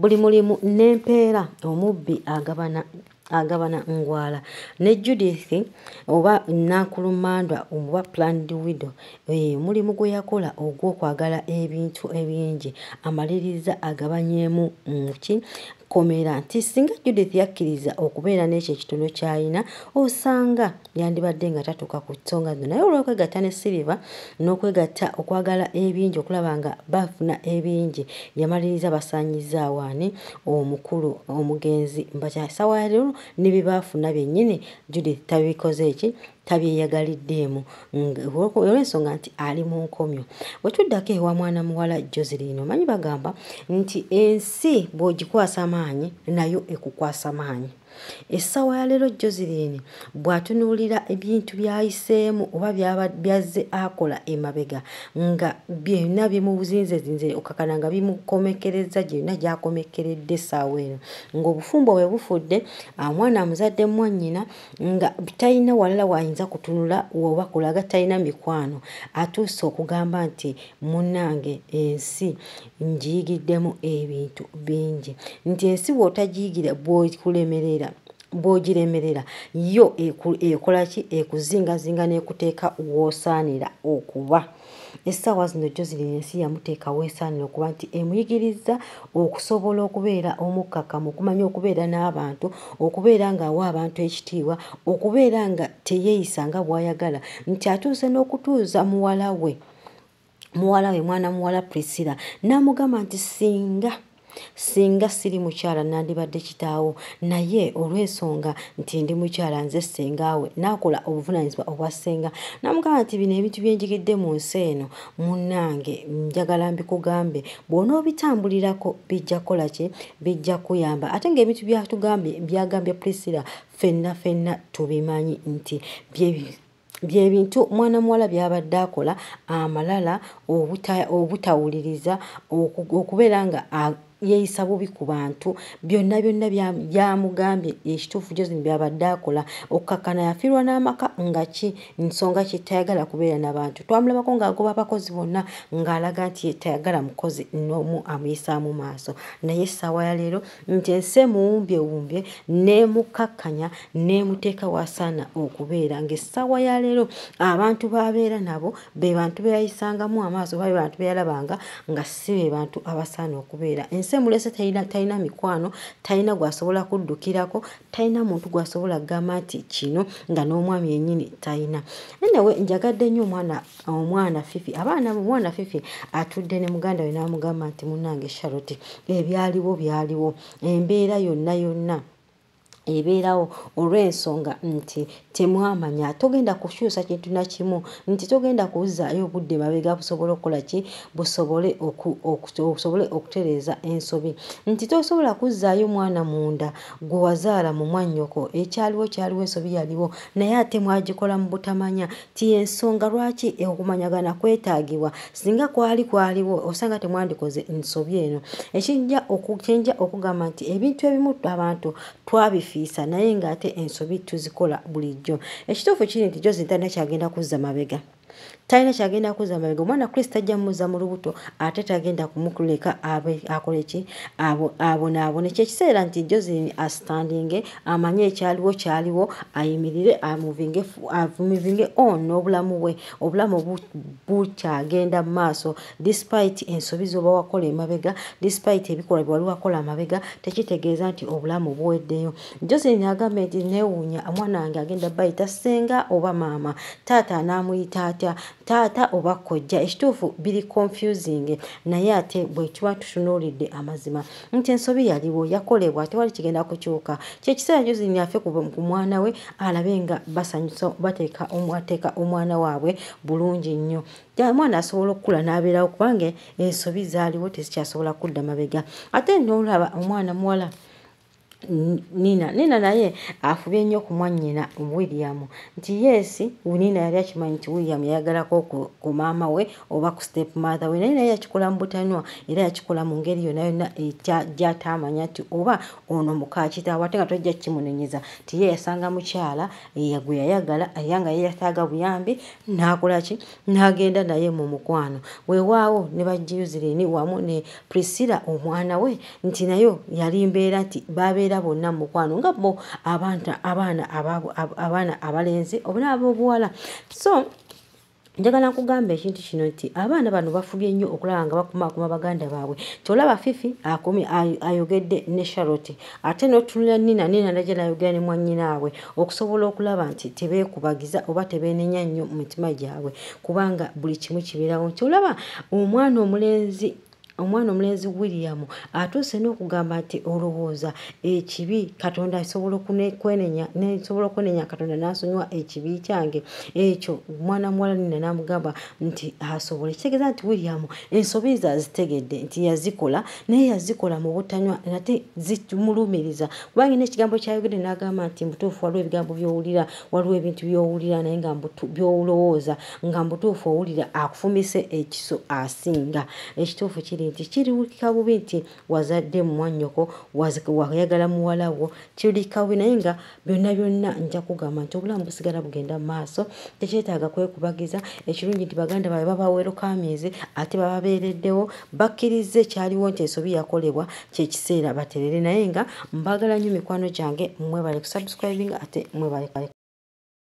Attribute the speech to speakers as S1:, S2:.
S1: buli mulimu n'empeera omubbi agabana. agabana ngwala ne judith oba nakulumandwa oba planned widow omulimu gwe yakola ogw'okwagala ebintu ebingi amaliriza agabanyeemu muki komera nti singa judith yakkiriza okubeera n'ekyo ekitono kyayina osanga yandibadde nga tatuuka ku nsonga zino naye olw'okwegatta ne silver n'okwegatta okwagala ebingi okulaba nga bafuna ebingi yamaliriza basaanyizaawo ani omukulu omugenzi mbakyasawaalero ne bye baafuna byennyini judith tabikoze eki tabyeyagaliddeemu olwensonga nti ali mu nkomyo wetuddako ewa mwana muwala joselin omanyi bagamba nti ensi bw'ogikwasa maanyi nayo ekukwasa maanyi essawa ya leero joselin bw'atunuulira ebintu by'ayiseemu oba byazze akola emabega nga byonna bimubuzinzezinze okakana nga bimukomekereza gyonna gyakomekeredde essaawa eno ngaobufumbo bwe bufudde omwana amuzadde mwannyina nga talina walala wayinza ayinza kutunula woba kulaga talina mikwano atuuse okugamba nti munange ensi njiyigiddemu ebintu bingi nti ensi bw'otagiyigira bwokulemerera bw'ogiremerera yo ekola ki ekuzingazinga n'ekuteeka w'osaanira okuba essaawa zino jjo zirina ensi yamuteekawo esaanira okuba nti emuyigiriza okusobola okubeera omukkakamu okumanya okubeera n'abantu okubeera ng'awa abantu ekitiibwa okubeera nga teyeeyisa nga bw'ayagala nti atuuse n'okutuuza muwala we muwala we mwana muwala prisila n'amugamba nti singa singa siri mukyala nandibadde kitaawo naye olwensonga nti ndi mukyala nze ssengaawe nakola obuvunanyizibwa obwa ssenga namugamba nti bino ebintu byenjigidde mu nsi eno munange njagala mbikugambe bw'onaobitambulirako bijja kkola ki bijja kuyamba ate ngaebintu byatugambye byagambye prisila fenna fenna tubimanyi nti byebintu mwana muwala byabadde akola amalala obutawuliriza okubeera nga yeeyisa bubi ku bantu byonna byonna byamugambye ekituufu jozin byabadde akola okukakana yafiirwa n'amaka nga ki nsonga ki tayagala kubeera n'abantu twamulabako ng'agoba abakozi bonna ng'alaga nti tayagala mukozi n'omu amuyisaamu maaso naye essaawa ya leero nti ensi emuwumbyewumbye n'emukakkanya n'emuteeka waasaana okubeera ng'essaawa ya leero abantu baabeera nabo be bantu beyayisangamu amaaso oba be bantu beyalabanga nga si be bantu abasaana okubeera semulese talina mikwano talina gwasobola kuddukirako talina muntu gwasobola kugamba nti kino nga n'omwami yenyini talina nenawe njagadde nnyo omwana fifi abaana omwana fifi atudde ne muganda we n'amugamba nti munange charlotte ebyaliwo byaliwo embeera yonna yonna ebeerawo olw'ensonga nti temwamanya togenda kukyusa kintu nakimu nti togenda kuzzaayo obudde mabega busobole okukolaki busobole okutereeza ensobi nti tosobola kuzzaayo mwana munda gwe wazaala mu mwanyoko ekyaliwo kyaliwo ensobi yaliwo naye ate mwagikola mu butamanya ti ensonga lwaki okumanyagana kwetaagibwa singa kwali kwaliwo osanga temwandikoze nsobi eno ekijja okugamba nti ebintu ebimu abantu twabifi kitiisa naye ng'ate ensobi tuzikola bulijjo ekituufu kiri nti jozi ntanakyagenda kuzza mabega talina kyagenda kuza mabega omwana kristo ajja mmuza mu lubuto ate tagenda kumukuleka akoleki abonaabone kyekiseera nti josin astanding amanye ekyaliwo kyaliwo ayimirire amuvinge on n'obulamu bwe obulamu bukyagenda mu maaso dispite ensobi zoba wakola emabega dispite ebikolwa byewali wakola amabega tekitegeeza nti obulamu buweddeyo josin agambe nti newuunya omwana wange agenda bayita senga oba maama taata anaamuyita at atya taata oba kkojja ekituufu biri confusing naye ate bwe kiba tutunuulidde amazima nti ensobi yaliwo yakolebwa tewali kigenda kukyuka kyekiseera nyo zini afe ku mwana we alabe nga basanyusa bateeka ateeka omwana waabwe bulungi nnyo mwana asobola okukula n'abeerawo kubanga ensobi zaaliwo tezikyasobola kudda mabega ate nolaba omwana muwala nina nina naye afubye nnyo ku mwannyina william nti yeesi nina yali akimanyi nti william yayagalako ku maama we oba ku step mother we naye naye yakikola mu butanwa era yakikola mu ngeri yona yona gyatamanya nti oba ono mukakitaawo ate nga tojja kkimunenyeza nti ye yasanga mukyala gwe yayagala era nga yeyataaga buyambi n'akolaki n'agenda naye mu mukwano weewaawo ne bajjuzireni e wamu ne priscilla omwana we nti nayo yali mbeera nti babeera era bonna mumukwano nga bo abantu abaana abaana abalenzi obuna ab'obuwala so njagala nkugamba ekintu kino nti abaana bano bafubye nnyo okulaba nga bakumakuma baganda baabwe tiolaba fifi akumi ayogedde ne charlotte ate notunulira nina nina najja nayogera ne mwanyinaabwe okusobola okulaba nti tebeekubagiza oba tebeenenya nnyo mu mitima gyabwe kubanga buli kimu kibeerawo nti olaba omwana omulenzi omwana omulenzi william atuuse n'okugamba nti olowooza ekibi katonda asobola kwenenyasobola okwenenya katonda n'asonywa ekibi kyange ekyo omwana muwala nina n'amugamba nti asobole kitegeeza nti william ensobi ze azitegedde nti yazikola naye yazikola mu butanywa nate zimulumiriza kubanga ina ekigambo kyayogedde n'agamba nti mutuufu waliwo ebigambo byowulira waliwo ebintu byowulira naye nga byowulowooza nga mutuufu owulira akufumise ekiso asinga ekituufu kiri nti kirika bubi nti wazadde mumwanyoko wayagala muwala wo kirika bubi naye nga byonna byonna nja kugamba nti obulamu busigala bugenda mumaaso tekyetaaga kwekubagiza ekirungi nti baganda bawe babaweeroko amyezi ate bababeereddewo bakkirize kyaliwo nti ensobi yakolebwa kyekiseera baterere naye nga mbagala nnyo mikwano gyange mwebale kusubscribing ate mwebale